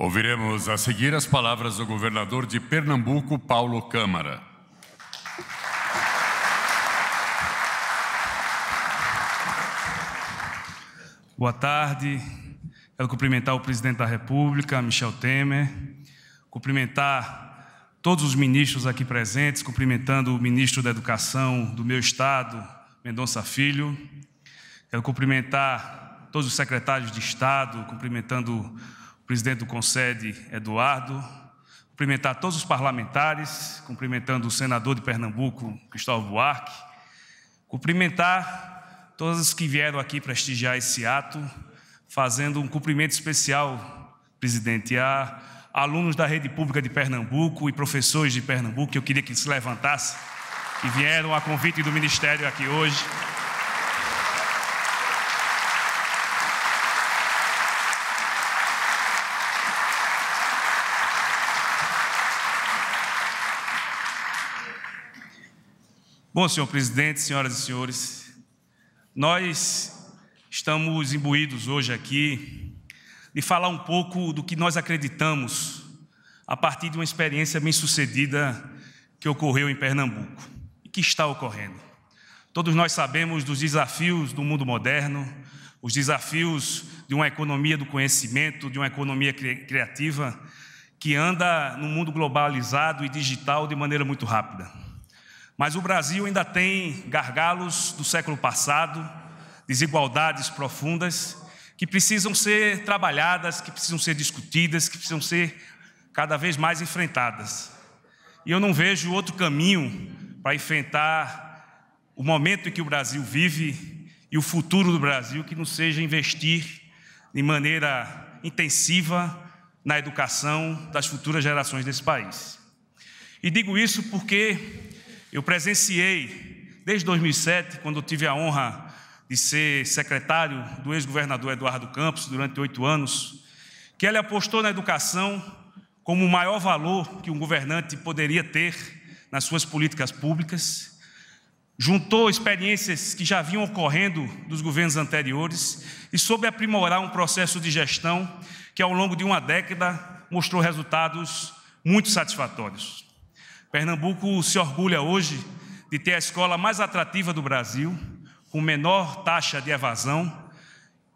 Ouviremos a seguir as palavras do governador de Pernambuco, Paulo Câmara. Boa tarde. Quero cumprimentar o presidente da República, Michel Temer, cumprimentar todos os ministros aqui presentes, cumprimentando o ministro da Educação do meu estado, Mendonça Filho. Quero cumprimentar todos os secretários de Estado, cumprimentando presidente do Concede, Eduardo, cumprimentar todos os parlamentares, cumprimentando o senador de Pernambuco, Cristóvão Buarque, cumprimentar todos que vieram aqui prestigiar esse ato, fazendo um cumprimento especial, presidente, a alunos da rede pública de Pernambuco e professores de Pernambuco, que eu queria que se levantassem, que vieram a convite do Ministério aqui hoje. Bom, senhor presidente, senhoras e senhores, nós estamos imbuídos hoje aqui de falar um pouco do que nós acreditamos a partir de uma experiência bem-sucedida que ocorreu em Pernambuco e que está ocorrendo. Todos nós sabemos dos desafios do mundo moderno, os desafios de uma economia do conhecimento, de uma economia criativa que anda no mundo globalizado e digital de maneira muito rápida. Mas o Brasil ainda tem gargalos do século passado, desigualdades profundas que precisam ser trabalhadas, que precisam ser discutidas, que precisam ser cada vez mais enfrentadas. E eu não vejo outro caminho para enfrentar o momento em que o Brasil vive e o futuro do Brasil que não seja investir de maneira intensiva na educação das futuras gerações desse país. E digo isso porque eu presenciei, desde 2007, quando eu tive a honra de ser secretário do ex-governador Eduardo Campos durante oito anos, que ele apostou na educação como o maior valor que um governante poderia ter nas suas políticas públicas juntou experiências que já vinham ocorrendo dos governos anteriores e soube aprimorar um processo de gestão que, ao longo de uma década, mostrou resultados muito satisfatórios. Pernambuco se orgulha hoje de ter a escola mais atrativa do Brasil, com menor taxa de evasão.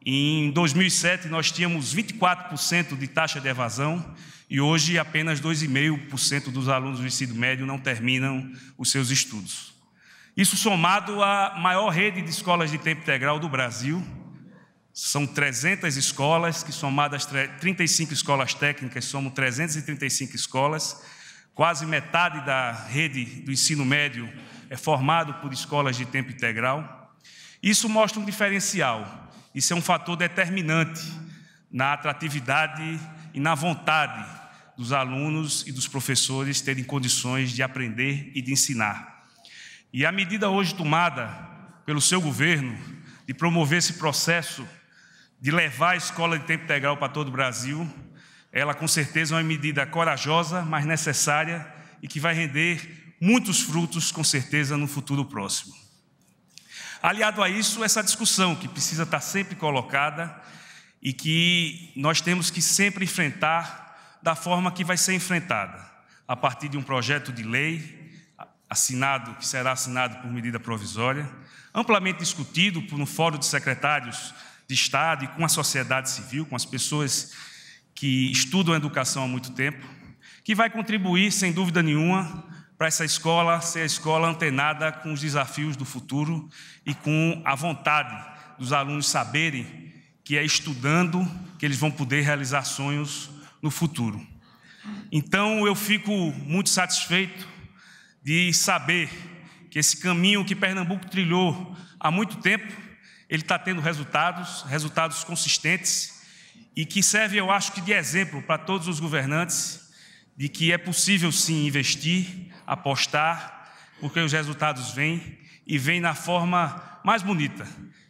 Em 2007, nós tínhamos 24% de taxa de evasão e hoje apenas 2,5% dos alunos do ensino médio não terminam os seus estudos. Isso somado à maior rede de escolas de tempo integral do Brasil, são 300 escolas, que somadas 35 escolas técnicas, somam 335 escolas, Quase metade da rede do ensino médio é formado por escolas de tempo integral. Isso mostra um diferencial. Isso é um fator determinante na atratividade e na vontade dos alunos e dos professores terem condições de aprender e de ensinar. E a medida hoje tomada pelo seu governo de promover esse processo de levar a escola de tempo integral para todo o Brasil ela, com certeza, é uma medida corajosa, mas necessária e que vai render muitos frutos, com certeza, no futuro próximo. Aliado a isso, essa discussão que precisa estar sempre colocada e que nós temos que sempre enfrentar da forma que vai ser enfrentada, a partir de um projeto de lei assinado, que será assinado por medida provisória, amplamente discutido por um fórum de secretários de Estado e com a sociedade civil, com as pessoas que estudam educação há muito tempo, que vai contribuir, sem dúvida nenhuma, para essa escola ser a escola antenada com os desafios do futuro e com a vontade dos alunos saberem que é estudando que eles vão poder realizar sonhos no futuro. Então, eu fico muito satisfeito de saber que esse caminho que Pernambuco trilhou há muito tempo, ele está tendo resultados, resultados consistentes, e que serve, eu acho que, de exemplo para todos os governantes de que é possível sim investir, apostar, porque os resultados vêm e vêm na forma mais bonita,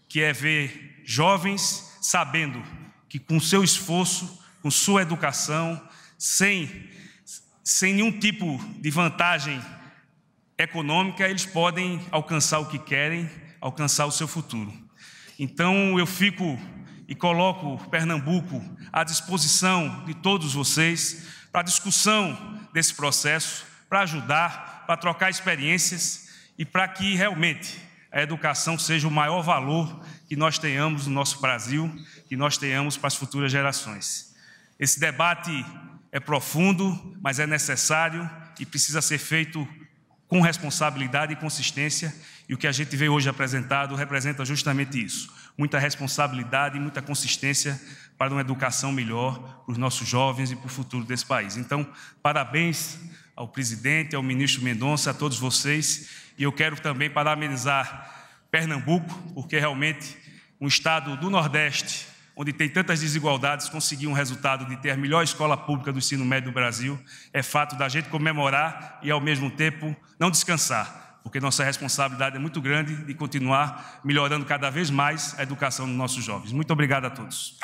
que é ver jovens sabendo que com seu esforço, com sua educação, sem, sem nenhum tipo de vantagem econômica, eles podem alcançar o que querem, alcançar o seu futuro. Então eu fico e coloco Pernambuco à disposição de todos vocês para discussão desse processo, para ajudar, para trocar experiências e para que realmente a educação seja o maior valor que nós tenhamos no nosso Brasil, que nós tenhamos para as futuras gerações. Esse debate é profundo, mas é necessário e precisa ser feito com responsabilidade e consistência, e o que a gente vê hoje apresentado representa justamente isso: muita responsabilidade e muita consistência para uma educação melhor para os nossos jovens e para o futuro desse país. Então, parabéns ao presidente, ao ministro Mendonça, a todos vocês, e eu quero também parabenizar Pernambuco, porque é realmente um estado do Nordeste onde tem tantas desigualdades, conseguir um resultado de ter a melhor escola pública do ensino médio do Brasil é fato da gente comemorar e, ao mesmo tempo, não descansar, porque nossa responsabilidade é muito grande de continuar melhorando cada vez mais a educação dos nossos jovens. Muito obrigado a todos.